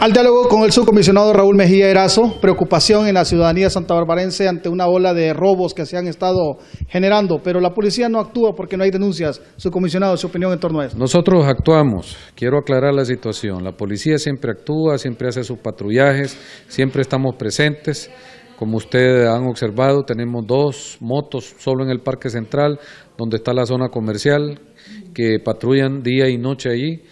Al diálogo con el subcomisionado Raúl Mejía Erazo, preocupación en la ciudadanía santa barbarense ante una ola de robos que se han estado generando, pero la policía no actúa porque no hay denuncias. Subcomisionado, su opinión en torno a eso. Nosotros actuamos, quiero aclarar la situación. La policía siempre actúa, siempre hace sus patrullajes, siempre estamos presentes. Como ustedes han observado, tenemos dos motos solo en el Parque Central, donde está la zona comercial, que patrullan día y noche allí.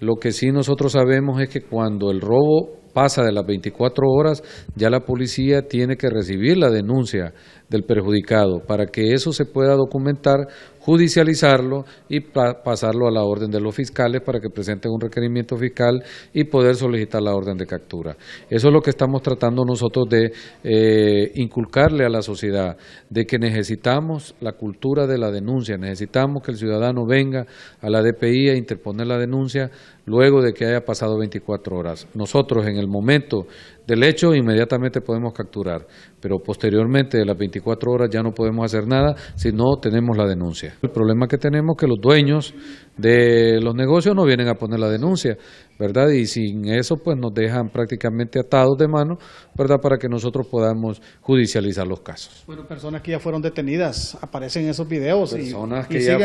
Lo que sí nosotros sabemos es que cuando el robo pasa de las 24 horas, ya la policía tiene que recibir la denuncia del perjudicado, para que eso se pueda documentar, judicializarlo y pasarlo a la orden de los fiscales para que presenten un requerimiento fiscal y poder solicitar la orden de captura. Eso es lo que estamos tratando nosotros de eh, inculcarle a la sociedad, de que necesitamos la cultura de la denuncia, necesitamos que el ciudadano venga a la DPI a e interponer la denuncia luego de que haya pasado 24 horas. Nosotros en el momento del hecho, inmediatamente podemos capturar, pero posteriormente, de las 24 horas, ya no podemos hacer nada si no tenemos la denuncia. El problema que tenemos es que los dueños de los negocios no vienen a poner la denuncia, ¿verdad? Y sin eso, pues nos dejan prácticamente atados de mano, ¿verdad? Para que nosotros podamos judicializar los casos. Bueno, personas que ya fueron detenidas, aparecen en esos videos. Personas que ya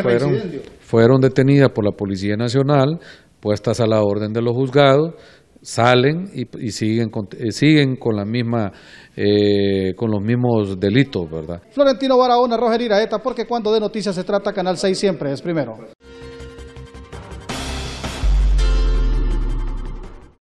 fueron detenidas por la Policía Nacional, puestas a la orden de los juzgados, salen y, siguen, con, eh, siguen con la misma eh, con los mismos delitos, ¿verdad? Florentino Barahona, Roger Iraeta, porque cuando de noticias se trata, Canal 6 siempre es primero.